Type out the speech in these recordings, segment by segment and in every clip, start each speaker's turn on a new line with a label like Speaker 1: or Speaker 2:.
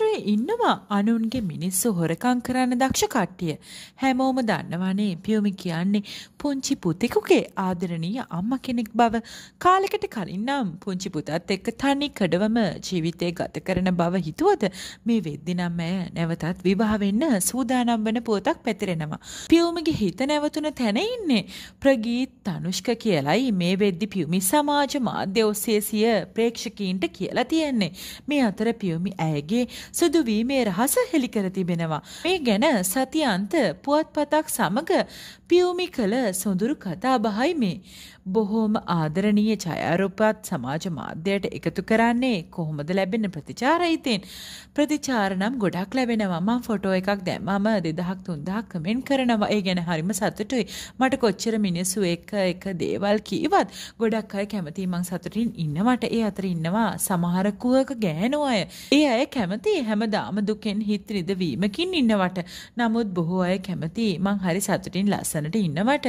Speaker 1: ආශ්‍රයේ ඉන්නවා අනුන්ගේ මිනිස්සු හොරකම් කරන්න දක්ෂ කට්ටිය. හැමෝම දන්නවනේ පියුමි කියන්නේ පුංචි පුතෙකුගේ ආදරණීය අම්මා කෙනෙක් බව. කාලෙකට කලින් නම් පුංචි පුතත් එක්ක තනි කඩවම ජීවිතේ ගත කරන බව හිතුවද මේ වෙද්දි නම් ඇය නැවතත් විවාහ වෙන්න සූදානම් වන පුවතක් පැතිරෙනවා. පියුමිගේ හිත නැවතුන තැන ඉන්නේ ප්‍රගීත් තනුෂ්ක කියලයි මේ වෙද්දි පියුමි සමාජ මාධ්‍ය ඔස්සේ සිය ප්‍රේක්ෂකීන්ට කියලා තියෙන්නේ. මේ අතර පියුමි ඇයගේ සිදුවීමේ රහස හෙළි කර තිබෙනවා. මේ ගැන සති අන්ත පුවත්පතක් සමග පියුමි කළ සොඳුරු කතාබහයි මේ. බොහෝම ආදරණීය ඡායාරූපත් සමාජ මාධ්‍යයට එකතු කරන්නේ කොහොමද ලැබෙන ප්‍රතිචාරයිතෙන්? ප්‍රතිචාර නම් ගොඩක් ලැබෙනවා. මම ෆොටෝ එකක් දැම්මම 2000ක් 3000ක් කමෙන්ට් කරනවා. ඒ ගැන හරිම සතුටුයි. මට කොච්චර මිනිස්සු එක එක දේවල් කීවත් ගොඩක් අය කැමතියි මං සතුටින් ඉන්නවට. ඒ අතර ඉන්නවා සමහර කුවක ගෑනු අය. ඒ අය කැමතියි හැමදාම දුකෙන් හිත රිදවීමකින් ඉන්නවට. නමුත් බොහෝ අය කැමතියි මං හරි සතුටින් ලස්සන අත්සනට ඉන්නවට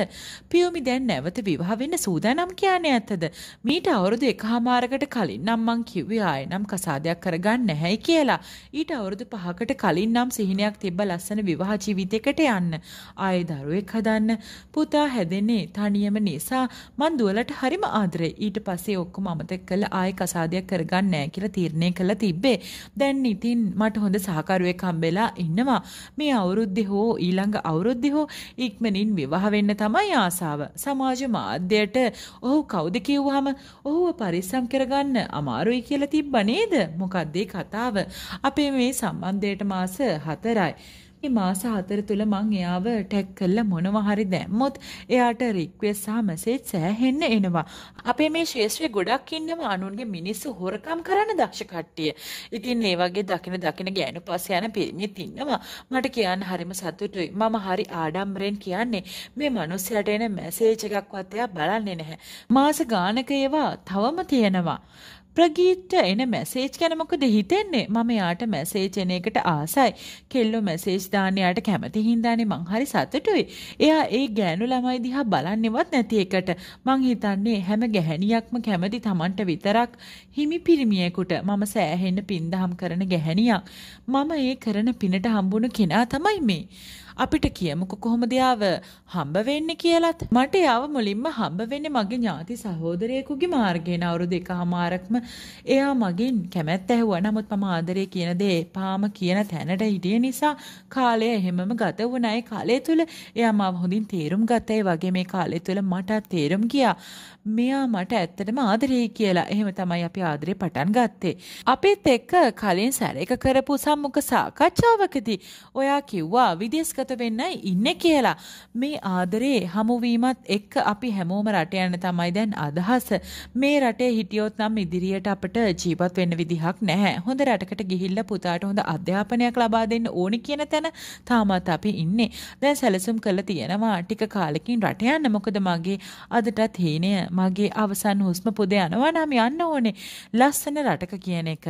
Speaker 1: පියුමි දැන් නැවත විවාහ වෙන්න සූදානම් කියන්නේ ඇත්තද මීට අවුරුදු එකහමාරකට කලින් නම් මං කිව්වේ ආයෙනම් කසාදයක් කරගන්න නැහැයි කියලා ඊට අවුරුදු පහකට කලින් නම් සිහිනයක් තිබ්බ ලස්සන විවාහ ජීවිතයකට යන්න ආයෙ දරුවෙක් හදන්න පුතා හැදෙන්නේ තනියම නිසා මං දුවලට හරිම ආදරේ ඊට පස්සේ ඔක්කොම අමතක කරලා ආයෙ කසාදයක් කරගන්න නැහැ කියලා තීරණය කළා තිබ්බේ දැන් ඉතින් මට හොඳ සහකරුවෙක් හම්බෙලා ඉන්නවා මේ අවුරුද්දේ හෝ ඊළඟ අවුරුද්දේ හෝ ඉක්මනින් විවාහ වෙන්න තමයි ආසාව. සමාජ මාධ්‍යයට ඔහු කවුද කිව්වහම ඔහුව පරිස්සම් කරගන්න අමාරුයි කියලා තිබ්බ නේද? මොකද්ද කතාව? අපේ මේ සම්බන්ධයට මාස 4යි. මේ මාස හතර තුල මං එයාව ටැග් කරලා මොනවා හරි දැම්මොත් එයාට රික්වෙස්ට් සහ මැසේජ් සෑහෙන්න එනවා. අපේ මේ ශේෂ්ත්‍රයේ ගොඩක් ඉන්නවා අනුන්ගේ මිනිස්සු හොරකම් කරන දක්ෂ කට්ටිය. ඉතින් ඒ වගේ දකින දකින ගෑනු පස්සේ යන පිරිමිත් ඉන්නවා. මට කියන්න හරිම සතුටුයි. මම හරි ආඩම්බරෙන් කියන්නේ මේ මිනිස්සයාට එන මැසේජ් එකක්වත් එයා බලන්නේ නැහැ. මාස ගානක ඒවා තවම තියෙනවා. ප්‍රගීත්ට එන මැසේජ් ගැන මොකද හිතෙන්නේ මම යාට මැසේජ් එන එකට ආසයි කෙල්ලෝ මැසේජ් දාන්න යාට කැමති හින්දානේ මං හරි සතුටුයි එයා ඒ ගෑනු ළමයි දිහා බලන්නේවත් නැති එකට මං හිතන්නේ හැම ගැහණියක්ම කැමති Tamanට විතරක් හිමි පිරිමියෙකුට මම සෑහෙන්න පින්දහම් කරන ගැහණියක් මම ඒ කරන පිනට හම්බුණු කෙනා තමයි මේ අපිට කියමුකෝ කොහොමද යාව හම්බ වෙන්නේ කියලත්. මට යාව මුලින්ම හම්බ වෙන්නේ මගේ ඥාති සහෝදරයෙකුගේ මාර්ගයෙන් අවුරුදු එකහමාරක්ම එයා මගින් කැමැත්ත ඇහුවා. නමුත් මම ආදරේ කියන දේ එපාම කියන තැනට හිටිය නිසා කාලය එහෙමම ගත වුණා. ඒ කාලය තුල එයා මාව හොඳින් තේරුම් ගත්තා. ඒ වගේ මේ කාලය තුල මට තේරුම් ගියා. මෙයා මට ඇත්තටම ආදරේ කියලා. එහෙම තමයි අපි ආදරේ පටන් ගත්තේ. අපිත් එක්ක කලින් සැර එක කරපු සම්මුඛ සාකච්ඡාවකදී ඔයා කිව්වා විදේශගත සුවපත් වෙන්නයි ඉන්නේ කියලා. මේ ආදරේ හමුවීමත් එක්ක අපි හැමෝම රට යන්න තමයි දැන් අදහස. මේ රටේ හිටියොත් නම් ඉදිරියට අපට ජීවත් වෙන්න විදිහක් නැහැ. හොඳ රටකට ගිහිල්ලා පුතාට හොඳ අධ්‍යාපනයක් ලබා දෙන්න ඕනි කියන තැන තාමත් අපි ඉන්නේ. දැන් සැලසුම් කරලා තියෙනවා ටික කාලෙකින් රට යන්න. මොකද මගේ අදටත් හීනය මගේ අවසන් හුස්ම පුද යනවා නම් යන්න ඕනේ. ලස්සන රටක කියන එක.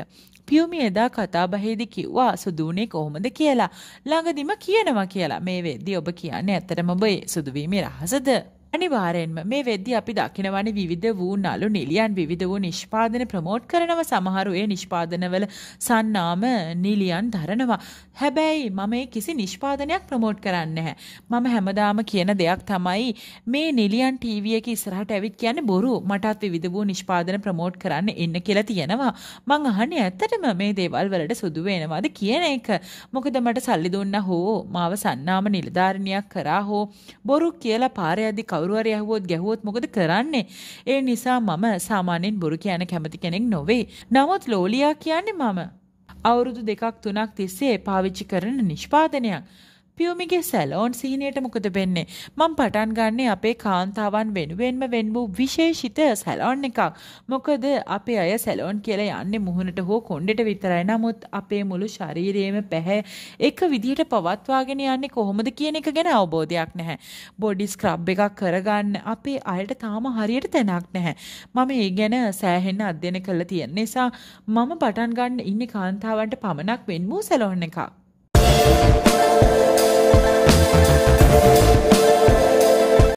Speaker 1: පියුමි එදා කතාබහේදී කිව්වා සුදූනේ කොහොමද කියලා. ළඟදිම කියනවා කියලා. කියලා මේ වෙද්දී ඔබ කියන්නේ ඇත්තටම ඔබ සුදු වීමේ රහසද? අනිවාරයෙන්ම මේ වෙද්දි අපි දකිනවනේ විවිධ වූ නලු නිලියන් විවිධ වූ නිෂ්පාදන ප්‍රමෝට් කරනව සමහරු ඒ නිෂ්පාදනවල සන්නාම නිලියන් දරනවා. හැබැයි මම ඒ කිසි නිෂ්පාදනයක් ප්‍රමෝට් කරන්නේ නැහැ. මම හැමදාම කියන දෙයක් තමයි මේ නිලියන් ටීවී එක ඉස්සරහට ඇවිත් කියන්නේ බොරු. මටත් විවිධ වූ නිෂ්පාදන ප්‍රමෝට් කරන්න එන්න කියලා තියෙනවා. මං අහන්නේ ඇත්තටම මේ දේවල් වලට සුදු වෙනවද කියන එක. මොකද මට සල්ලි දුන්නා හෝ මාව සන්නාම නිලධාරිනියක් කරා හෝ බොරු කියලා පාරේ යද්දි කවුරු හරි ඇහුවොත් ගැහුවොත් මොකද කරන්නේ? ඒ නිසා මම සාමාන්‍යයෙන් බොරු කියන කැමති කෙනෙක් නොවේ. නමුත් ලෝලියා කියන්නේ මම. අවුරුදු දෙකක් තුනක් තිස්සේ පාවිච්චි කරන නිෂ්පාදනයක්. පියුමිගේ සැලෝන් සීනයට මොකද වෙන්නේ? මම පටන් ගන්නේ අපේ කාන්තාවන් වෙනුවෙන්ම වෙන් වූ විශේෂිත සැලෝන් එකක්. මොකද අපේ අය සැලෝන් කියලා යන්නේ මුහුණට හෝ කොණ්ඩෙට විතරයි. නමුත් අපේ මුළු ශරීරයේම පැහැ එක විදිහට පවත්වාගෙන යන්නේ කොහොමද කියන එක ගැන අවබෝධයක් නැහැ. බොඩි ස්ක්‍රබ් එකක් කරගන්න අපේ අයට තාම හරියට තැනක් නැහැ. මම ඒ ගැන සෑහෙන අධ්‍යයනය කරලා තියෙන නිසා මම පටන් ගන්න ඉන්නේ කාන්තාවන්ට පමණක් වෙන්වූ සැලොන් එකක්.